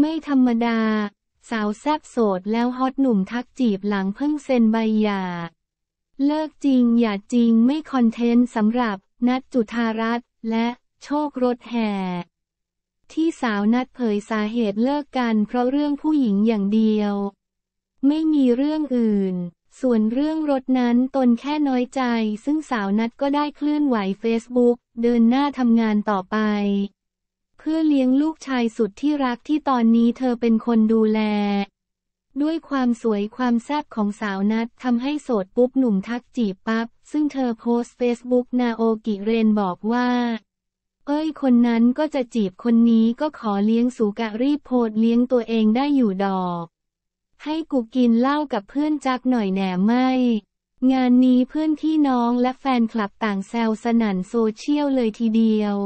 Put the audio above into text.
ไม่ธรรมดา สาวแซบโสดแล้วฮอตหนุ่มทักจีบหลังเพิ่งเซ็นใบหย่า เลิกจริงอย่าจริงไม่คอนเทนต์สำหรับนัดจุธารัตน์และโชครถแห่ที่สาวนัดเผยสาเหตุเลิกกันเพราะเรื่องผู้หญิงอย่างเดียว ไม่มีเรื่องอื่น ส่วนเรื่องรถนั้นตนแค่น้อยใจซึ่งสาวนัดก็ได้เคลื่อนไหวเฟซบุ๊กเดินหน้าทำงานต่อไปพื่อเลี้ยงลูกชายสุดที่รักที่ตอนนี้เธอเป็นคนดูแล ด้วยความสวยความแซ่บของสาวนัดทำให้โสดปุ๊บหนุ่มทักจีบปับ๊บซึ่งเธอโพสเฟซบุ๊กนาโอกิเรนบอกว่าเอ้ย คนนั้นก็จะจีบคนนี้ก็ขอเลี้ยงสูกะรีบโพดเลี้ยงตัวเองได้อยู่ดอก ให้กูกินเหล้ากับเพื่อนจักหน่อยแหน่ไม่ งานนี้เพื่อนพี่น้องและแฟนคลับต่างแซวสนั่นโซเชียล เลยทีเดียว